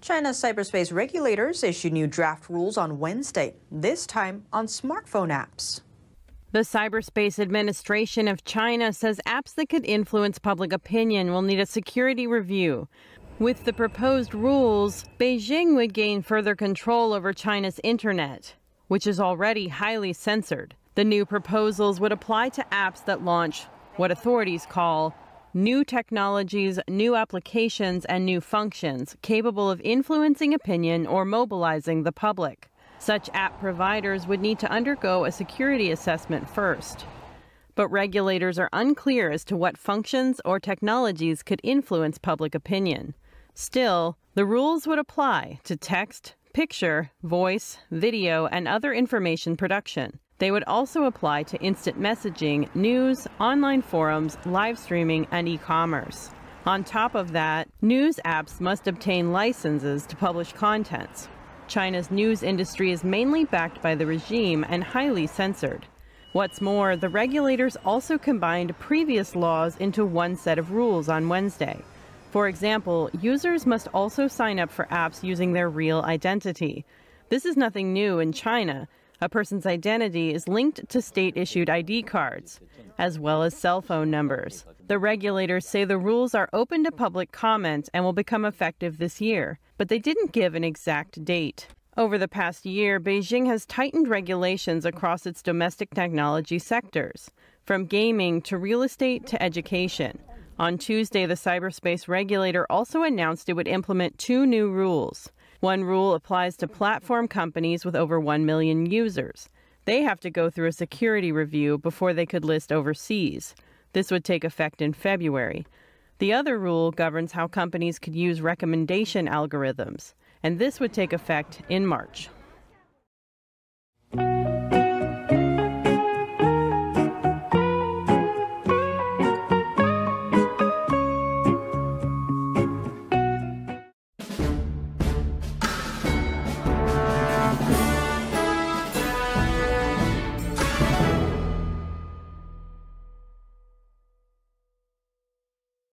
China's cyberspace regulators issued new draft rules on Wednesday, this time on smartphone apps. The Cyberspace Administration of China says apps that could influence public opinion will need a security review. With the proposed rules, Beijing would gain further control over China's internet, which is already highly censored. The new proposals would apply to apps that launch what authorities call new technologies, new applications, and new functions capable of influencing opinion or mobilizing the public. Such app providers would need to undergo a security assessment first. But regulators are unclear as to what functions or technologies could influence public opinion. Still, the rules would apply to text, picture, voice, video, and other information production. They would also apply to instant messaging, news, online forums, live streaming, and e-commerce. On top of that, news apps must obtain licenses to publish contents. China's news industry is mainly backed by the regime and highly censored. What's more, the regulators also combined previous laws into one set of rules on Wednesday. For example, users must also sign up for apps using their real identity. This is nothing new in China, a person's identity is linked to state issued ID cards, as well as cell phone numbers. The regulators say the rules are open to public comment and will become effective this year, but they didn't give an exact date. Over the past year, Beijing has tightened regulations across its domestic technology sectors, from gaming to real estate to education. On Tuesday, the cyberspace regulator also announced it would implement two new rules. One rule applies to platform companies with over 1 million users. They have to go through a security review before they could list overseas. This would take effect in February. The other rule governs how companies could use recommendation algorithms, and this would take effect in March.